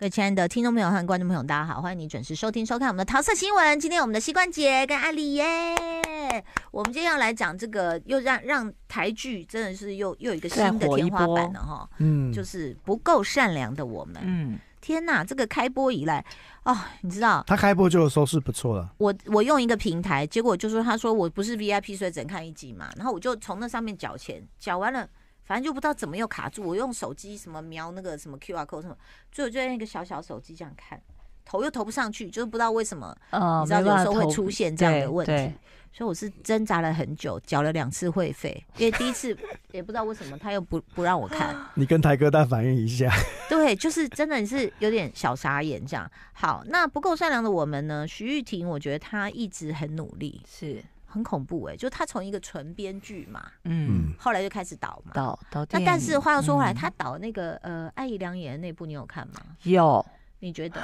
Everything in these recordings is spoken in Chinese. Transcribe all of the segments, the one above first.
各位亲爱的听众朋友和观众朋友，大家好，欢迎你准时收听收看我们的桃色新闻。今天我们的膝关节跟阿丽耶，我们今天要来讲这个，又让让台剧真的是又又一个新的天花板了哈。嗯，就是不够善良的我们。嗯，天哪，这个开播以来，哦，你知道他开播就收视不错了。我我用一个平台，结果就说他说我不是 VIP，所以只能看一集嘛。然后我就从那上面缴钱，缴完了。反正就不知道怎么又卡住，我用手机什么瞄那个什么 Q R Code 什么，最后就在一个小小手机这样看，投又投不上去，就是不知道为什么，你知道有时候会出现这样的问题，所以我是挣扎了很久，缴了两次会费，因为第一次也不知道为什么他又不不让我看，你跟台哥大反映一下，对，就是真的是有点小傻眼这样。好，那不够善良的我们呢？徐玉婷，我觉得她一直很努力，是。很恐怖哎，就是他从一个纯编剧嘛，嗯，后来就开始导嘛，导导。那但是话又说回来，他导那个呃，艾姨良演的那部你有看吗？有。你觉得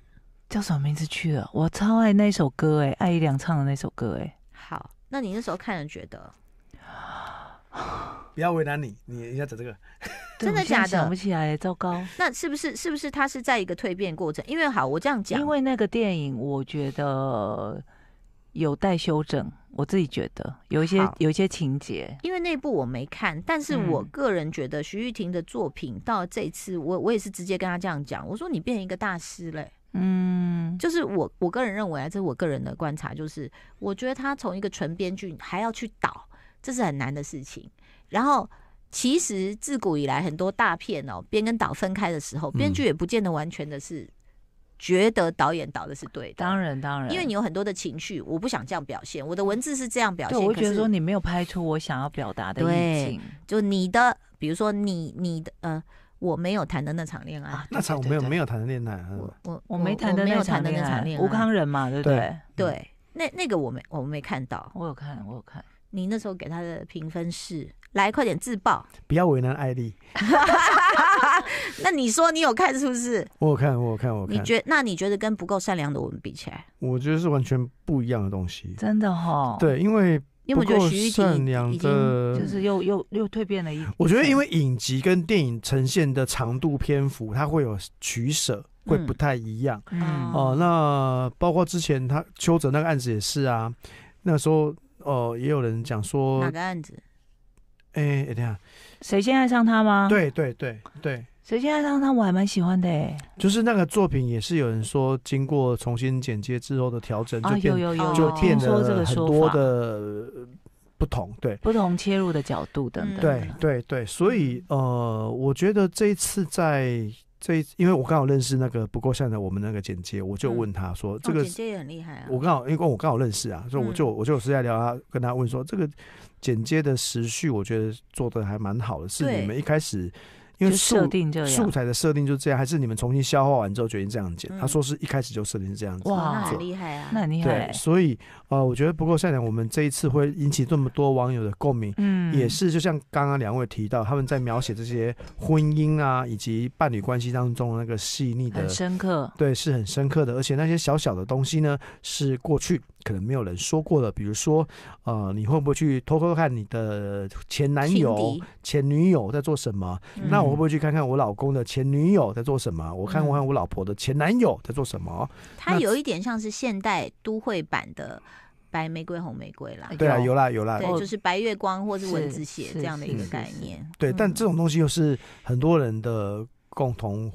叫什么名字去了？我超爱那首歌哎，艾姨良唱的那首歌哎。好，那你那时候看人觉得？不要为难你，你一要找这个。真的假的？想不起来，糟糕。那是不是是不是他是在一个蜕变过程？因为好，我这样讲。因为那个电影，我觉得。有待修正，我自己觉得有一些有一些情节，因为那部我没看，但是我个人觉得徐玉婷的作品到这次，我我也是直接跟他这样讲，我说你变一个大师嘞，嗯，就是我我个人认为啊，这是我个人的观察，就是我觉得他从一个纯编剧还要去导，这是很难的事情。然后其实自古以来很多大片哦，编跟导分开的时候，编剧也不见得完全的是。觉得导演导的是对的，当然当然，因为你有很多的情绪，我不想这样表现，我的文字是这样表现。我觉得说你没有拍出我想要表达的意境，就你的，比如说你你的呃，我没有谈的那场恋爱，那场我没有没有谈的恋爱，我我没谈的没有谈的那场恋爱，吴康仁嘛，对不对对，那那个我没我没看到，我有看我有看，你那时候给他的评分是，来快点自爆，不要为难艾莉。那你说你有看是不是？我有看，我有看，我。看。你觉那你觉得跟不够善良的我们比起来，我觉得是完全不一样的东西。真的哈？对，因为因为我不够善良的，就是又又又蜕变了一。我觉得因为影集跟电影呈现的长度篇幅，它会有取舍，会不太一样。嗯哦，那包括之前他邱泽那个案子也是啊，那时候哦也有人讲说哪个案子？哎，等下，谁先爱上他吗？对对对对。首先，上他我还蛮喜欢的，哎，就是那个作品也是有人说经过重新剪接之后的调整，就变有有有有，很多的不同对不同切入的角度等等，对对对，所以呃，我觉得这一次在这一，因为我刚好认识那个，不够像的我们那个剪接，我就问他说这个剪接也很厉害啊，我刚好因为我刚好认识啊，所以我就我就私下聊他，跟他问说这个剪接的时序，我觉得做的还蛮好的，是你们一开始。因为设定就素材的设定就是这样，还是你们重新消化完之后决定这样剪？他说是一开始就设定是这样子。哇，那很厉害啊，那很厉害。对，所以呃，我觉得不过，善良，我们这一次会引起这么多网友的共鸣，嗯，也是就像刚刚两位提到，他们在描写这些婚姻啊以及伴侣关系当中的那个细腻、很深刻，对，是很深刻的，而且那些小小的东西呢，是过去。可能没有人说过的，比如说，呃，你会不会去偷偷看你的前男友、前女友在做什么？那我会不会去看看我老公的前女友在做什么？我看我看我老婆的前男友在做什么？它有一点像是现代都会版的白玫瑰、红玫瑰啦，对啊，有啦有啦，对，就是白月光或是蚊子血这样的一个概念。对，但这种东西又是很多人的共同。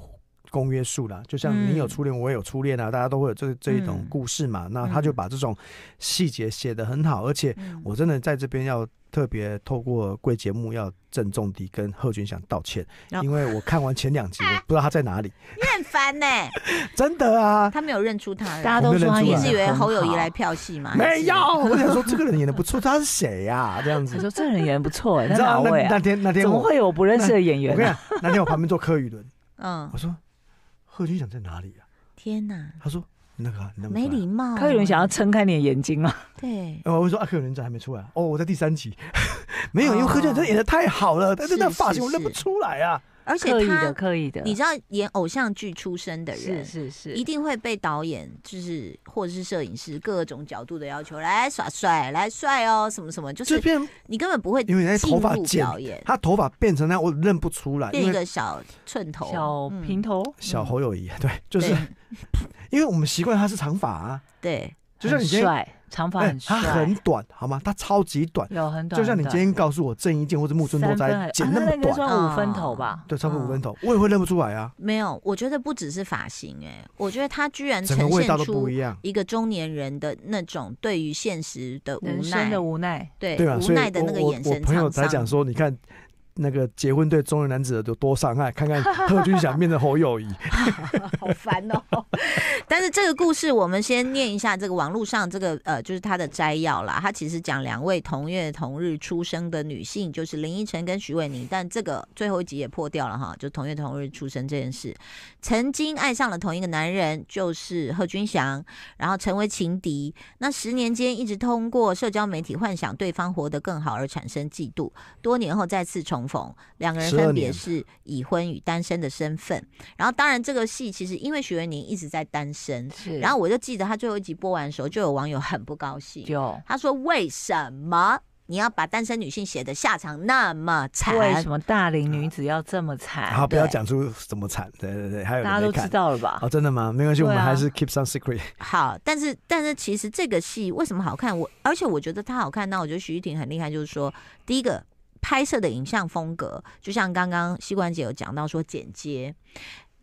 公约数啦，就像你有初恋，我也有初恋啊，大家都会有这这一种故事嘛。那他就把这种细节写的很好，而且我真的在这边要特别透过贵节目要郑重的跟贺军翔道歉，因为我看完前两集，我不知道他在哪里，很烦呢，真的啊，他没有认出他，大家都说一直以为侯友谊来票戏嘛，没有，我想说这个人演的不错，他是谁呀？这样子，说这人演的不错，你知道吗？那天那天怎么会有我不认识的演员？那天我旁边坐柯宇伦，嗯，我说。贺军翔在哪里啊？天哪！他说：“那个，你那么没礼貌。”柯有人想要撑开你的眼睛吗？对。我会说阿柯伟伦怎么还没出来？哦，我在第三集，没有，因为贺军翔演得太好了，但是那发型我认不出来啊。而且他刻意的，你知道演偶像剧出身的人是是是，一定会被导演就是或者是摄影师各种角度的要求来耍帅，来帅哦什么什么，就是你根本不会因为头发剪，他头发变成那我认不出来，变一个小寸头、小平头、小侯友谊，对，就是 因为我们习惯他是长发啊，对。就像你今天长发很帅，他很短，好吗？他超级短，有很短。就像你今天告诉我郑伊健或者木村多哉剪那么短，差不多五分头吧？对，差不多五分头，我也会认不出来啊。没有，我觉得不只是发型，哎，我觉得他居然呈现出不一样一个中年人的那种对于现实的无奈的无奈，对对的那个我我朋友才讲说，你看。那个结婚对中年男子有多伤害？看看贺 军翔变得好友谊，好烦哦。但是这个故事我们先念一下，这个网络上这个呃，就是他的摘要啦。他其实讲两位同月同日出生的女性，就是林依晨跟徐伟宁，但这个最后一集也破掉了哈，就同月同日出生这件事。曾经爱上了同一个男人，就是贺军翔，然后成为情敌。那十年间一直通过社交媒体幻想对方活得更好而产生嫉妒，多年后再次重。两个人分别是已婚与单身的身份，然后当然这个戏其实因为徐元宁一直在单身，是，然后我就记得他最后一集播完的时候，就有网友很不高兴，就他说为什么你要把单身女性写的下场那么惨？为什么大龄女子要这么惨？好，不要讲出怎么惨，对对对，还有大家都知道了吧？哦，真的吗？没关系，我们还是 keep some secret。好，但是但是其实这个戏为什么好看？我而且我觉得它好看，那我觉得徐玉婷很厉害，就是说第一个。拍摄的影像风格，就像刚刚西关姐有讲到说，剪接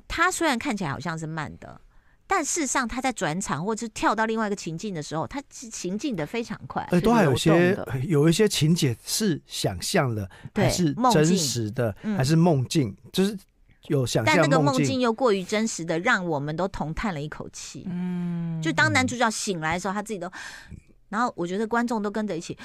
它虽然看起来好像是慢的，但事实上他在转场或者是跳到另外一个情境的时候，他行进的非常快。呃，都还有些有一些情节是想象的，还是真实的，还是梦境，就是有想象。但那个梦境又过于真实的，让我们都同叹了一口气。嗯，就当男主角醒来的时候，他自己都，然后我觉得观众都跟着一起。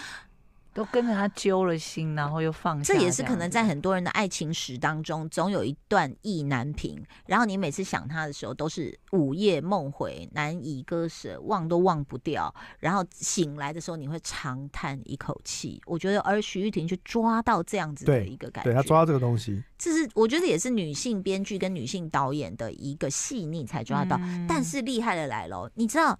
都跟着他揪了心，然后又放下。这也是可能在很多人的爱情史当中，总有一段意难平。然后你每次想他的时候，都是午夜梦回，难以割舍，忘都忘不掉。然后醒来的时候，你会长叹一口气。我觉得，而徐玉婷就抓到这样子的一个感觉，对，她抓到这个东西。这是我觉得也是女性编剧跟女性导演的一个细腻才抓到。但是厉害的来了，你知道，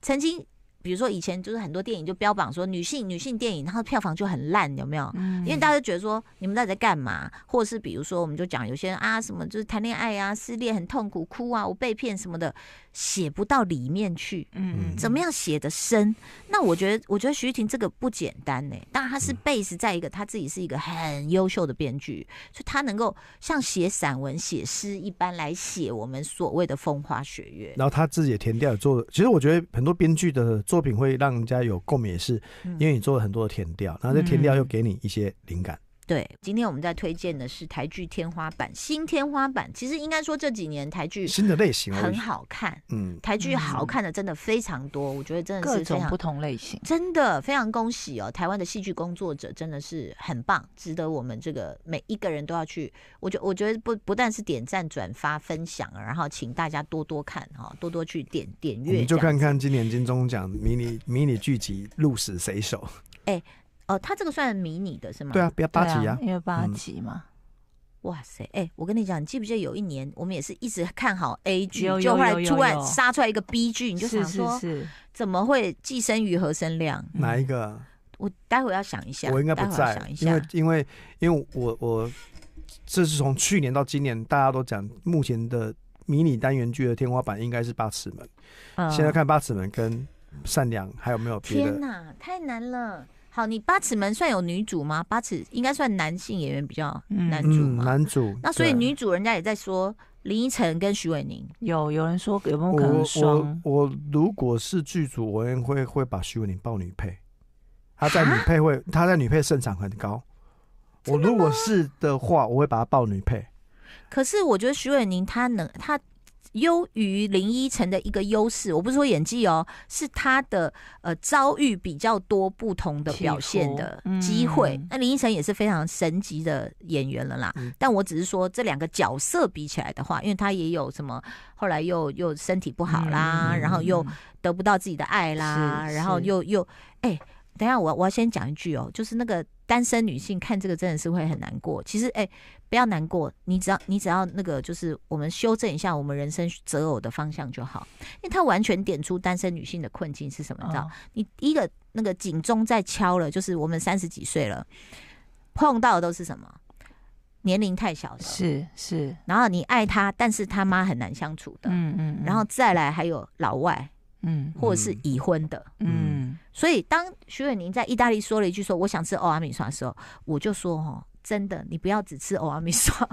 曾经。比如说以前就是很多电影就标榜说女性女性电影，它的票房就很烂，有没有？嗯，因为大家觉得说你们到底在干嘛？或者是比如说我们就讲有些人啊什么就是谈恋爱啊失恋很痛苦哭啊我被骗什么的写不到里面去，嗯，怎么样写的深？那我觉得我觉得徐玉婷这个不简单呢，当然她是 base 在一个，她自己是一个很优秀的编剧，所以她能够像写散文写诗一般来写我们所谓的风花雪月。然后他自己也填掉做其实我觉得很多编剧的做。作品会让人家有共鸣，也是因为你做了很多的填调，然后这填调又给你一些灵感。对，今天我们在推荐的是台剧天花板，新天花板。其实应该说这几年台剧新的类型很好看，嗯，台剧好看的真的非常多，我觉得真的是非常不同类型，真的非常恭喜哦，台湾的戏剧工作者真的是很棒，值得我们这个每一个人都要去。我觉我觉得不不但是点赞、转发、分享，然后请大家多多看哦，多多去点点阅。你就看看今年金钟奖迷你迷你剧集鹿死谁手？哎。哦，它这个算迷你的是吗？对啊，不要八级啊，因为八级嘛。哇塞，哎，我跟你讲，你记不记得有一年，我们也是一直看好 A 剧，就后来突然杀出来一个 B 剧，你就想说怎么会《寄生鱼》和《生量哪一个？我待会要想一下，我应该不在想一下，因为因为我我这是从去年到今年，大家都讲目前的迷你单元剧的天花板应该是八尺门。现在看八尺门跟善良还有没有别的？天哪，太难了！好，你八尺门算有女主吗？八尺应该算男性演员比较男主，男主。那所以女主人家也在说林依晨跟徐伟宁，有有人说有没有可能双？我我，如果是剧组，我也会会把徐伟宁报女配。他在女配会，他在女配胜场很高。我如果是的话，我会把他报女配。可是我觉得徐伟宁他能他。优于林依晨的一个优势，我不是说演技哦，是他的呃遭遇比较多不同的表现的机会。那林依晨也是非常神级的演员了啦，但我只是说这两个角色比起来的话，因为他也有什么后来又又身体不好啦，然后又得不到自己的爱啦，然后又又哎。等下，我我要先讲一句哦，就是那个单身女性看这个真的是会很难过。其实，哎，不要难过，你只要你只要那个，就是我们修正一下我们人生择偶的方向就好。因为他完全点出单身女性的困境是什么你知道？你一个那个警钟在敲了，就是我们三十几岁了，碰到的都是什么？年龄太小了，是是。然后你爱他，但是他妈很难相处的，嗯嗯。然后再来还有老外，嗯，或者是已婚的，嗯。所以，当徐伟宁在意大利说了一句说我想吃欧阿米刷的时候，我就说哦，真的，你不要只吃欧阿米刷，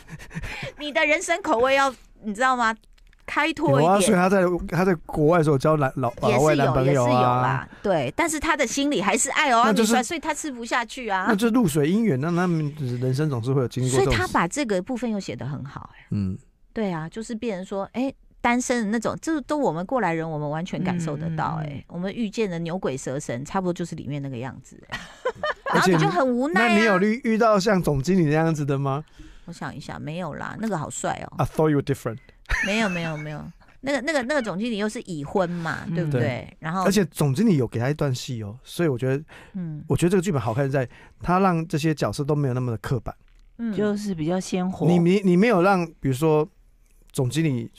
你的人生口味要你知道吗？开拓一点。所以他在他在国外的时候交男老老外男朋友啊，对，但是他的心里还是爱欧阿米爽，所以他吃不下去啊。那就露水姻缘，那他们人生总是会有经过。所以他把这个部分又写得很好。嗯，对啊，就是变人说哎。单身的那种，就是都我们过来人，我们完全感受得到。哎，我们遇见的牛鬼蛇神，差不多就是里面那个样子，然后你就很无奈。那你有遇遇到像总经理那样子的吗？我想一下，没有啦，那个好帅哦。I thought you were different。没有没有没有，那个那个那个总经理又是已婚嘛，对不对？然后而且总经理有给他一段戏哦，所以我觉得，嗯，我觉得这个剧本好看在，他让这些角色都没有那么的刻板，嗯，就是比较鲜活。你你你没有让，比如说总经理。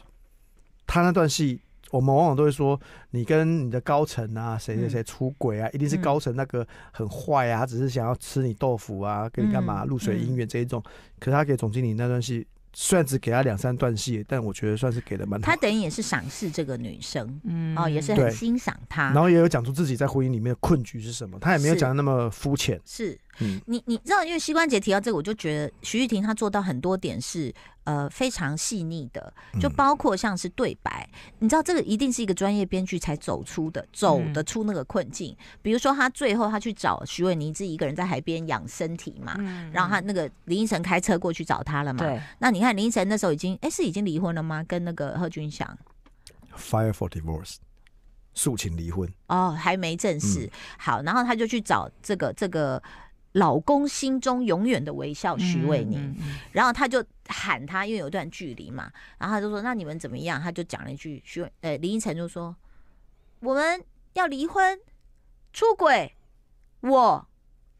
他那段戏，我们往往都会说，你跟你的高层啊，谁谁谁出轨啊，一定是高层那个很坏啊，他只是想要吃你豆腐啊，给你干嘛露水姻缘这一种。可是他给总经理那段戏，虽然只给他两三段戏，但我觉得算是给的蛮好。他等于也是赏识这个女生，嗯，哦，也是很欣赏他。然后也有讲出自己在婚姻里面的困局是什么，他也没有讲的那么肤浅。是。嗯，你你知道，因为膝关节提到这个，我就觉得徐玉婷她做到很多点是呃非常细腻的，就包括像是对白。你知道这个一定是一个专业编剧才走出的，走得出那个困境。比如说他最后他去找徐伟宁自己一个人在海边养身体嘛，然后他那个林依晨开车过去找他了嘛。对，那你看林依晨那时候已经哎是已经离婚了吗？跟那个贺军翔 f i r e for divorce，诉请离婚。哦，还没正式。好，然后他就去找这个这个。老公心中永远的微笑，徐伟宁。然后他就喊他，因为有段距离嘛。然后他就说：“那你们怎么样？”他就讲了一句：“徐，呃，林依晨就说我们要离婚，出轨，我，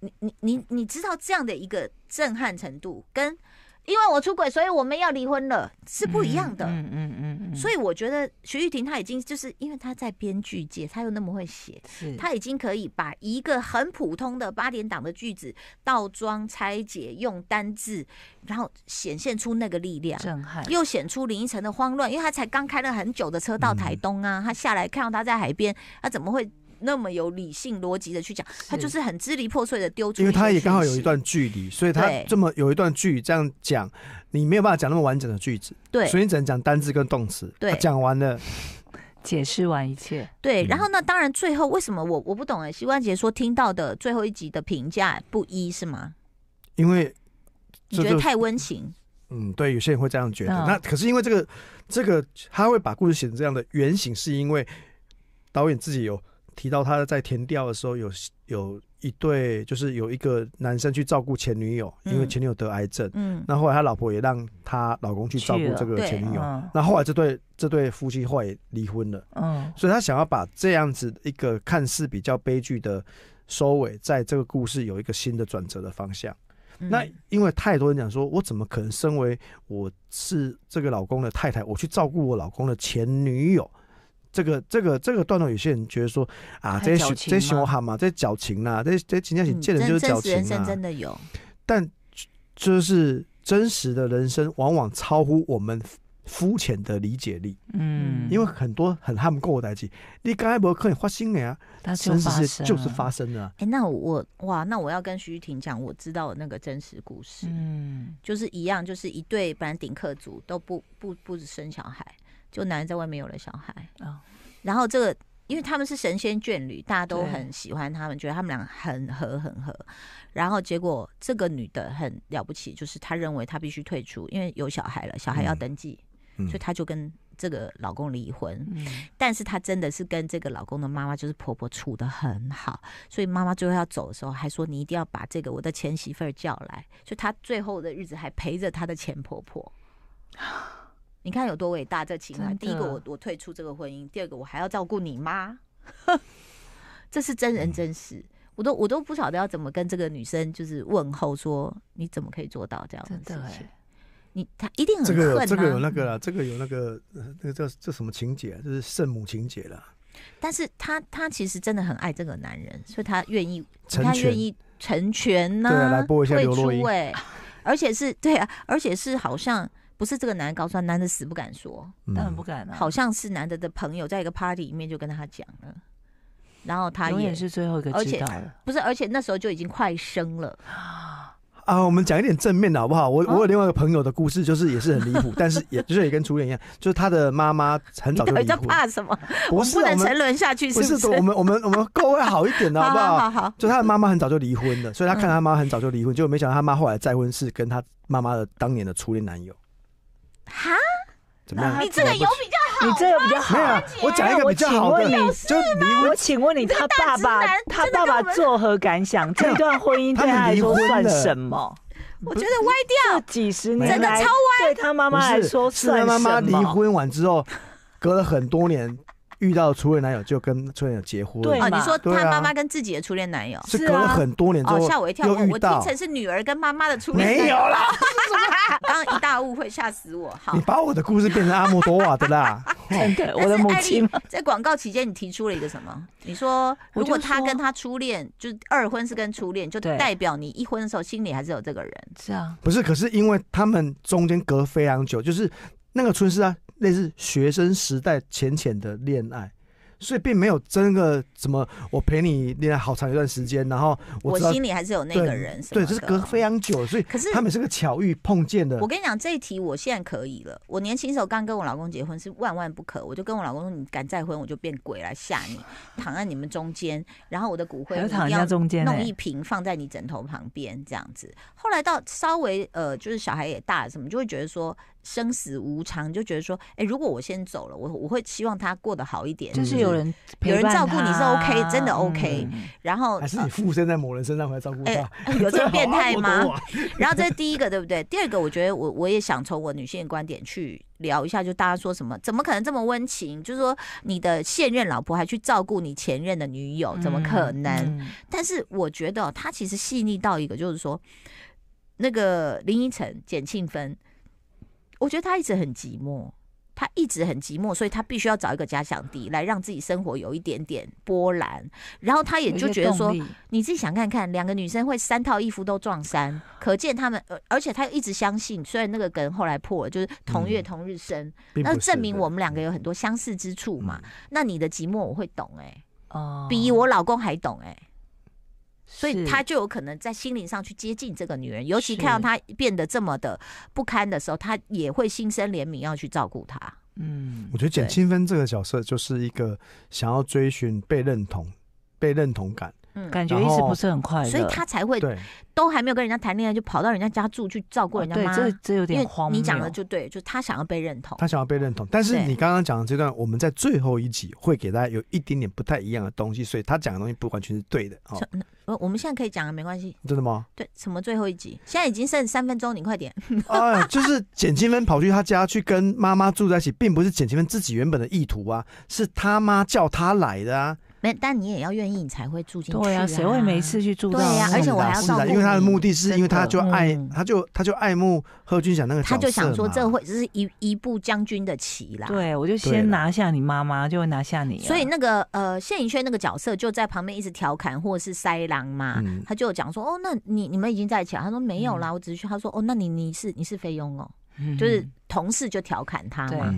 你，你，你，你知道这样的一个震撼程度，跟因为我出轨，所以我们要离婚了是不一样的。”嗯嗯嗯。所以我觉得徐玉婷她已经就是，因为她在编剧界，她又那么会写，她已经可以把一个很普通的八点档的句子倒装拆解，用单字，然后显现出那个力量，震撼，又显出林依晨的慌乱，因为她才刚开了很久的车到台东啊，她下来看到她在海边，她怎么会？那么有理性逻辑的去讲，他就是很支离破碎的丢出。因为他也刚好有一段距离，所以他这么有一段距离这样讲，你没有办法讲那么完整的句子。对，所以你只能讲单字跟动词。对，讲完了，解释完一切。对，然后那当然最后为什么我我不懂哎？膝关节说听到的最后一集的评价不一是吗？因为你觉得太温情。嗯，对，有些人会这样觉得。那可是因为这个这个他会把故事写成这样的原型，是因为导演自己有。提到他在填调的时候有有一对，就是有一个男生去照顾前女友，因为前女友得癌症。嗯。那后来他老婆也让她老公去照顾这个前女友。那后来这对这对夫妻后来也离婚了。嗯。所以他想要把这样子一个看似比较悲剧的收尾，在这个故事有一个新的转折的方向。那因为太多人讲说，我怎么可能身为我是这个老公的太太，我去照顾我老公的前女友？这个这个这个段落，有些人觉得说啊，这些这些小孩嘛，这些矫情啊，这这些情起见人就是矫情啊。但就是真实的人生，往往超乎我们肤浅的理解力。嗯，因为很多很他们过代戏，你刚才不可以发花心的啊，真实是就是发生的。哎，那我哇，那我要跟徐玉婷讲，我知道的那个真实故事，嗯，就是一样，就是一对本来客克族都不不不生小孩。就男人在外面有了小孩，然后这个，因为他们是神仙眷侣，大家都很喜欢他们，觉得他们俩很合很合。然后结果这个女的很了不起，就是她认为她必须退出，因为有小孩了，小孩要登记，所以她就跟这个老公离婚。嗯，但是她真的是跟这个老公的妈妈，就是婆婆处的很好，所以妈妈最后要走的时候，还说你一定要把这个我的前媳妇儿叫来。所以她最后的日子还陪着她的前婆婆。你看有多伟大！这情感，第一个我我退出这个婚姻，第二个我还要照顾你妈，这是真人真事，我都我都不晓得要怎么跟这个女生就是问候说，你怎么可以做到这样子？真的，你他一定很这个这个有那个了，这个有那个那个叫这什么情节，啊，就是圣母情节了。但是他他其实真的很爱这个男人，所以他愿意，他愿意成全呢。对啊，来播一下刘若英，哎，而且是对啊，而且是好像。不是这个男高他，男的死不敢说，很不敢好像是男的的朋友在一个 party 里面就跟他讲了，然后他也是最后一个。而且不是，而且那时候就已经快生了啊。我们讲一点正面的好不好？我我有另外一个朋友的故事，就是也是很离谱，但是也就是也跟初恋一样，就是他的妈妈很早就离婚。怕什么？不是，我能沉沦下去，不是我们我们我们各位好一点的好不好？好，就他的妈妈很早就离婚了，所以他看他妈很早就离婚，结果没想到他妈后来再婚是跟他妈妈的当年的初恋男友。啊，怎么样？你这个有比较好吗？我讲一个比较好的。就我请问你，他爸爸，他爸爸作何感想？这段婚姻对他来说算什么？我觉得歪掉，这几十年真的超歪。对他妈妈来说，算妈妈离婚完之后，隔了很多年。遇到初恋男友就跟初恋男友结婚了。啊，你说他妈妈跟自己的初恋男友是隔很多年之后。吓我一跳，我我听成是女儿跟妈妈的初恋。没有啦，刚一大误会，吓死我！好，你把我的故事变成阿莫多瓦的啦，真的。我的母亲在广告期间，你提出了一个什么？你说如果他跟他初恋就是二婚是跟初恋，就代表你一婚的时候心里还是有这个人。是啊，不是，可是因为他们中间隔非常久，就是。那个春是啊，类似学生时代浅浅的恋爱，所以并没有真的怎么我陪你恋爱好长一段时间，然后我心里还是有那个人。对，就是隔非常久，所以可是他们是个巧遇碰见的。我跟你讲，这一题我现在可以了。我年轻时候刚跟我老公结婚是万万不可，我就跟我老公说，你敢再婚，我就变鬼来吓你，躺在你们中间，然后我的骨灰中要弄一瓶放在你枕头旁边这样子。后来到稍微呃，就是小孩也大了什么，就会觉得说。生死无常，就觉得说，哎，如果我先走了，我我会希望他过得好一点。就是有人有人照顾你是 OK，真的 OK。然后还是你附身在某人身上回来照顾他？有这么变态吗？然后这是第一个，对不对？第二个，我觉得我我也想从我女性的观点去聊一下，就大家说什么，怎么可能这么温情？就是说，你的现任老婆还去照顾你前任的女友，怎么可能？但是我觉得他其实细腻到一个，就是说，那个林依晨、简庆芬。我觉得他一直很寂寞，他一直很寂寞，所以他必须要找一个假想敌来让自己生活有一点点波澜。然后他也就觉得说，你自己想看看，两个女生会三套衣服都撞衫，可见他们。而而且他一直相信，虽然那个梗后来破了，就是同月同日生，那证明我们两个有很多相似之处嘛。那你的寂寞我会懂，哎，哦，比我老公还懂，哎。所以他就有可能在心灵上去接近这个女人，尤其看到她变得这么的不堪的时候，他也会心生怜悯，要去照顾她。嗯，我觉得简清芬这个角色就是一个想要追寻被认同、被认同感。感觉一直不是很快，所以他才会都还没有跟人家谈恋爱，就跑到人家家住去照顾人家妈。这这有点荒谬。你讲的就对，就他想要被认同。他想要被认同，但是你刚刚讲的这段，我们在最后一集会给大家有一点点不太一样的东西，所以他讲的东西不完全是对的哦，我们现在可以讲了，没关系。真的吗？对，什么最后一集？现在已经剩三分钟，你快点。哎，就是简清芬跑去他家去跟妈妈住在一起，并不是简清芬自己原本的意图啊，是他妈叫他来的啊。但你也要愿意，你才会住进去。对啊，谁会每次去住？对啊，而且我还要照顾。因为他的目的是，因为他就爱，他就他就爱慕贺军翔那个。他就想说，这会只是一一步将军的棋啦。对，我就先拿下你妈妈，就会拿下你。所以那个呃，谢颖轩那个角色就在旁边一直调侃，或者是塞狼嘛，他就讲说哦，那你你们已经在一起了？他说没有啦，我只是去。他说哦，那你你是你是菲佣哦，就是同事就调侃他嘛。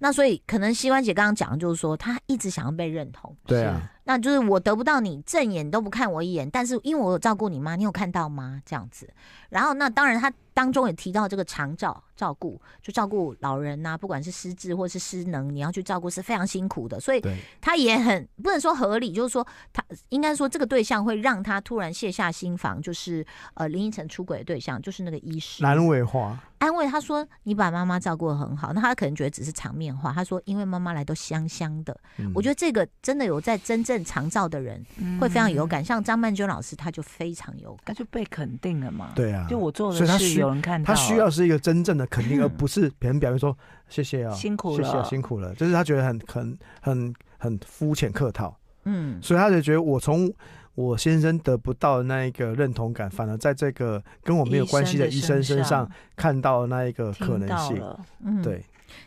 那所以可能西关姐刚刚讲的就是说，他一直想要被认同。对啊。那就是我得不到你正眼都不看我一眼，但是因为我有照顾你吗？你有看到吗？这样子，然后那当然他。当中也提到这个长照照顾，就照顾老人呐，不管是失智或是失能，你要去照顾是非常辛苦的，所以他也很不能说合理，就是说他应该说这个对象会让他突然卸下心防，就是呃林依晨出轨的对象就是那个医师蓝伟华安慰他说：“你把妈妈照顾的很好。”那他可能觉得只是场面话，他说：“因为妈妈来都香香的。”我觉得这个真的有在真正长照的人会非常有感，像张曼娟老师，他就非常有感，就被肯定了嘛。对啊，就我做的是。有人看到他需要是一个真正的肯定，而不是别人表面说谢谢啊，辛苦了，谢谢辛苦了。就是他觉得很很很很肤浅客套，嗯，所以他就觉得我从我先生得不到那一个认同感，反而在这个跟我没有关系的医生身上看到那一个可能性，嗯，对。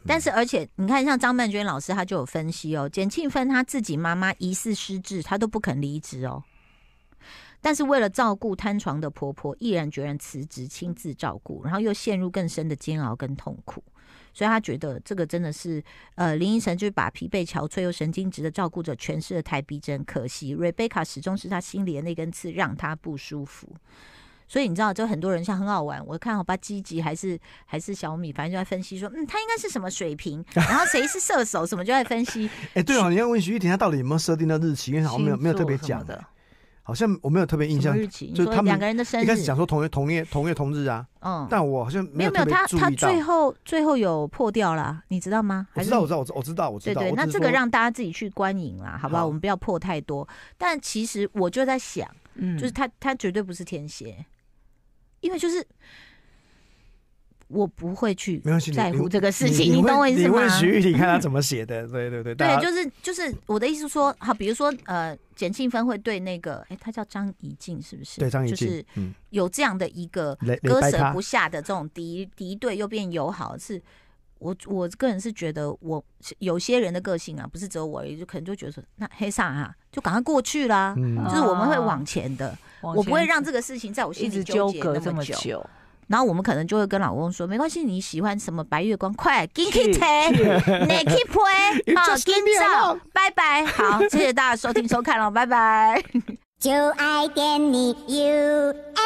但是而且你看，像张曼娟老师，她就有分析哦，简庆芬她自己妈妈疑似失智，她都不肯离职哦。但是为了照顾瘫床的婆婆，毅然决然辞职亲自照顾，然后又陷入更深的煎熬跟痛苦，所以他觉得这个真的是，呃，林依晨就是把疲惫憔悴又神经质的照顾者诠释的太逼真，可惜瑞贝卡始终是他心里的那根刺，让他不舒服。所以你知道，就很多人像很好玩，我看，好吧，积极还是还是小米，反正就在分析说，嗯，他应该是什么水平，然后谁是射手，什么就在分析。哎，对哦，你要问徐玉婷，他到底有没有设定到日期？因为好像没有没有特别讲的。好像我没有特别印象，就他们一开始讲说同月同月同月同日啊，嗯，但我好像没有没有他他最后最后有破掉了，你知道吗？我知道，我知道，我我知道，我知道。对对，那这个让大家自己去观影啦，好不好？我们不要破太多。但其实我就在想，嗯，就是他他绝对不是天蝎，因为就是。我不会去在乎这个事情，你懂我意思吗？你问徐玉婷看她怎么写的，对 对对。对，就是就是我的意思说，好，比如说呃，简庆芬会对那个，哎，他叫张怡静是不是？对，张怡静，是有这样的一个割舍不下的这种敌敌对又变友好是，我我个人是觉得，我有些人的个性啊，不是只有我，而已，就可能就觉得说，那黑煞啊，就赶快过去啦，就是我们会往前的，我不会让这个事情在我心里纠结这么久。然后我们可能就会跟老公说，没关系，你喜欢什么白月光，快，Ginny t a k e n i k y Play，好，今朝，拜拜，好，谢谢大家收听收看了，拜拜。就爱点你 UFO。